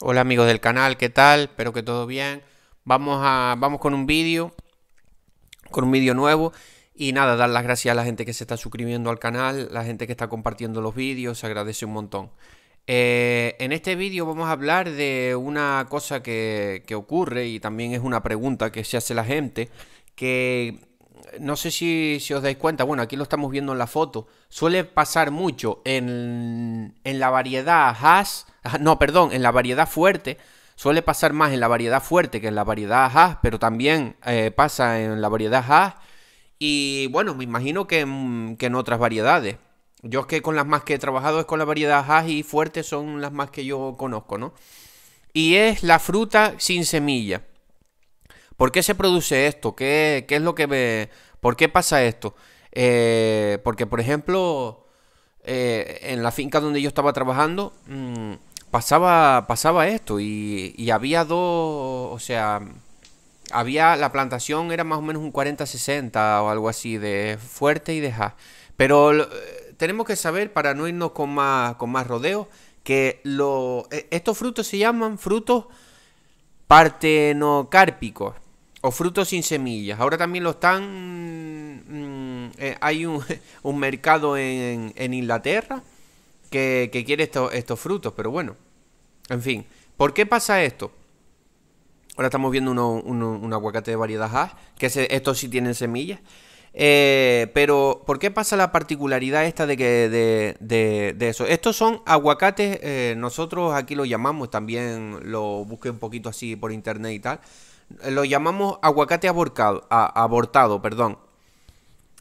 Hola amigos del canal, ¿qué tal? Espero que todo bien. Vamos, a, vamos con un vídeo, con un vídeo nuevo. Y nada, dar las gracias a la gente que se está suscribiendo al canal, la gente que está compartiendo los vídeos, se agradece un montón. Eh, en este vídeo vamos a hablar de una cosa que, que ocurre y también es una pregunta que se hace la gente, que no sé si, os dais cuenta, bueno, aquí lo estamos viendo en la foto, suele pasar mucho en, la variedad has, ah, no, perdón, en la variedad fuerte, suele pasar más en la variedad fuerte que en la variedad has, pero también eh, pasa en la variedad has y bueno, me imagino que en, que en otras variedades. Yo es que con las más que he trabajado es con la variedad has y fuerte son las más que yo conozco, ¿no? Y es la fruta sin semilla. ¿Por qué se produce esto? ¿Qué, es lo que me... ¿Por qué pasa esto? Eh, porque, por ejemplo, eh, en la finca donde yo estaba trabajando, mm, pasaba, pasaba esto y, había dos, o sea, había, la plantación era más o menos un 40-60 o algo así de fuerte y de Pero eh, tenemos que saber, para no irnos con más, con más rodeos, que estos frutos se llaman frutos partenocárpicos. O frutos sin semillas. Ahora también lo están... Mm, eh, hay un, mercado en, en, Inglaterra que, quiere estos frutos, pero bueno. En fin, ¿por qué pasa esto? Ahora estamos viendo un aguacate de variedad A, que se, estos sí tienen semillas. Eh, pero, ¿por qué pasa la particularidad esta de que de, eso? Estos son aguacates, eh, nosotros aquí lo llamamos, también lo busqué un poquito así por internet y tal lo llamamos aguacate abortado, perdón.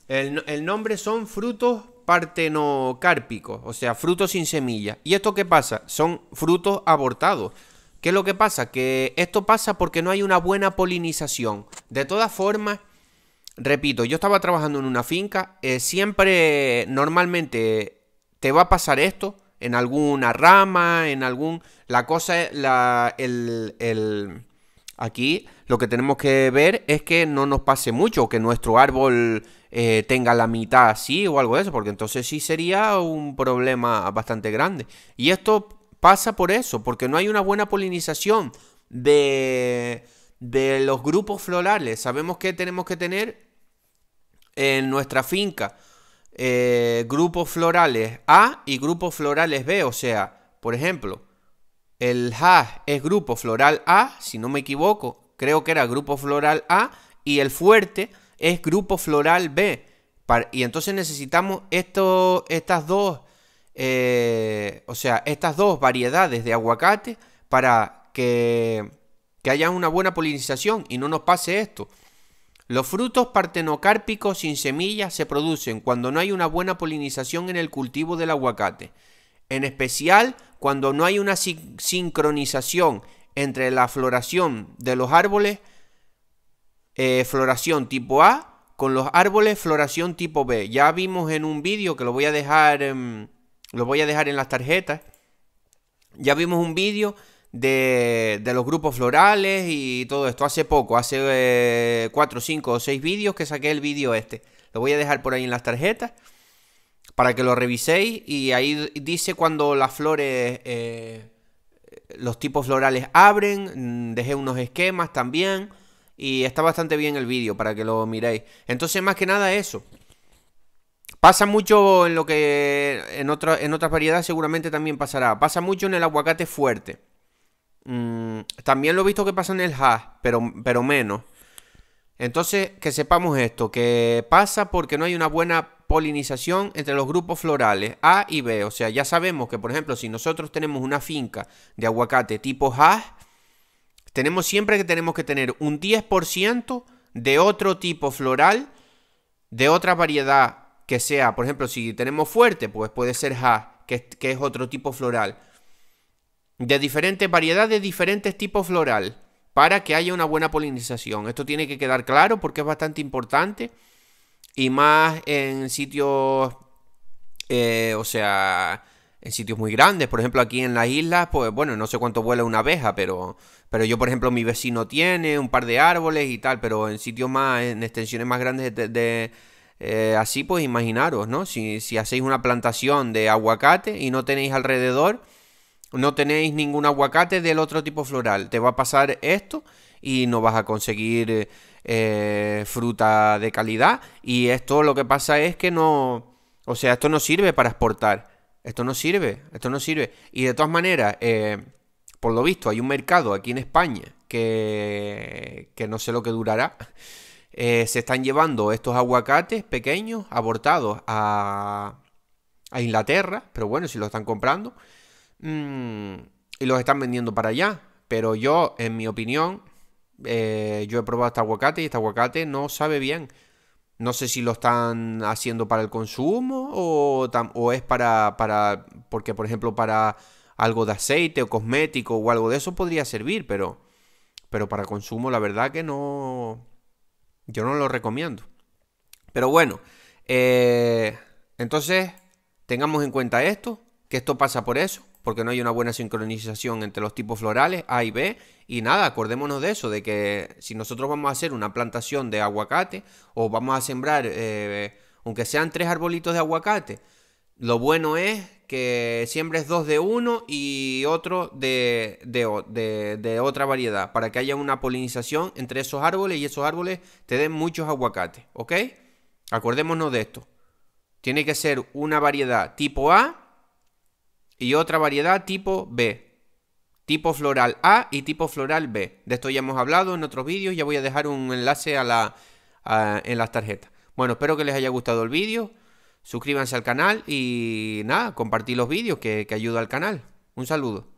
El, nombre son frutos partenocárpicos, o sea, frutos sin semilla. ¿Y esto qué pasa? Son frutos abortados. ¿Qué es lo que pasa? Que esto pasa porque no hay una buena polinización. De todas formas, repito, yo estaba trabajando en una finca, eh, siempre normalmente te va a pasar esto en alguna rama, en algún... La cosa, la, el, el Aquí lo que tenemos que ver es que no nos pase mucho, que nuestro árbol eh, tenga la mitad así o algo de eso, porque entonces sí sería un problema bastante grande. Y esto pasa por eso, porque no hay una buena polinización de, los grupos florales. Sabemos que tenemos que tener en nuestra finca eh, grupos florales A y grupos florales B, o sea, por ejemplo, el hash es grupo floral A, si no me equivoco, creo que era grupo floral A, y el fuerte es grupo floral B. Y entonces necesitamos estas dos, eh, o sea, estas dos variedades de aguacate para que, que haya una buena polinización y no nos pase esto. Los frutos partenocárpicos sin semillas se producen cuando no hay una buena polinización en el cultivo del aguacate en especial cuando no hay una sincronización entre la floración de los árboles, eh, floración tipo A, con los árboles floración tipo B. Ya vimos en un vídeo que lo voy a dejar, em, lo voy a dejar en las tarjetas. Ya vimos un vídeo de, los grupos florales y todo esto hace poco, hace 4, eh, 5 o 6 vídeos que saqué el vídeo este. Lo voy a dejar por ahí en las tarjetas para que lo reviséis. Y ahí dice cuando las flores, eh, los tipos florales abren, mm, dejé unos esquemas también. Y está bastante bien el vídeo para que lo miréis. Entonces, más que nada eso. Pasa mucho en lo que en, en otras variedades seguramente también pasará. Pasa mucho en el aguacate fuerte. Mm, también lo he visto que pasa en el hash, pero, pero menos. Entonces, que sepamos esto, que pasa porque no hay una buena polinización entre los grupos florales A y B. O sea, ya sabemos que, por ejemplo, si nosotros tenemos una finca de aguacate tipo A, tenemos siempre que tenemos que tener un 10% de otro tipo floral, de otra variedad que sea, por ejemplo, si tenemos fuerte, pues puede ser A, que, que es otro tipo floral. De diferentes variedades, de diferentes tipos floral, para que haya una buena polinización. Esto tiene que quedar claro porque es bastante importante. Y más en sitios, eh, o sea, en sitios muy grandes. Por ejemplo, aquí en las islas, pues bueno, no sé cuánto vuela una abeja, pero, pero yo, por ejemplo, mi vecino tiene un par de árboles y tal, pero en sitios más, en extensiones más grandes de... Eh, así pues imaginaros, ¿no? Si, si hacéis una plantación de aguacate y no tenéis alrededor, no tenéis ningún aguacate del otro tipo floral, te va a pasar esto y no vas a conseguir eh, eh, fruta de calidad. Y esto lo que pasa es que no... O sea, esto no sirve para exportar. Esto no sirve, esto no sirve. Y de todas maneras, eh, por lo visto, hay un mercado aquí en España que, que no sé lo que durará. Eh, se están llevando estos aguacates pequeños, abortados, a, a Inglaterra, pero bueno, si los están comprando, mm, y los están vendiendo para allá. Pero yo, en mi opinión, eh, yo he probado este aguacate y este aguacate no sabe bien. No sé si lo están haciendo para el consumo o, es para, para, porque por ejemplo para algo de aceite o cosmético o algo de eso podría servir, pero, pero para consumo la verdad que no, yo no lo recomiendo. Pero bueno, eh, entonces tengamos en cuenta esto, que esto pasa por eso, porque no hay una buena sincronización entre los tipos florales A y B. Y nada, acordémonos de eso, de que si nosotros vamos a hacer una plantación de aguacate o vamos a sembrar, eh, aunque sean tres arbolitos de aguacate, lo bueno es que siembres dos de uno y otro de, de otra variedad, para que haya una polinización entre esos árboles y esos árboles te den muchos aguacates, ¿ok? Acordémonos de esto. Tiene que ser una variedad tipo A y otra variedad tipo B. Tipo floral A y tipo floral B. De esto ya hemos hablado en otros vídeos, ya voy a dejar un enlace a la, en las tarjetas. Bueno, espero que les haya gustado el vídeo, suscríbanse al canal y nada, compartir los vídeos que, que ayuda al canal. Un saludo.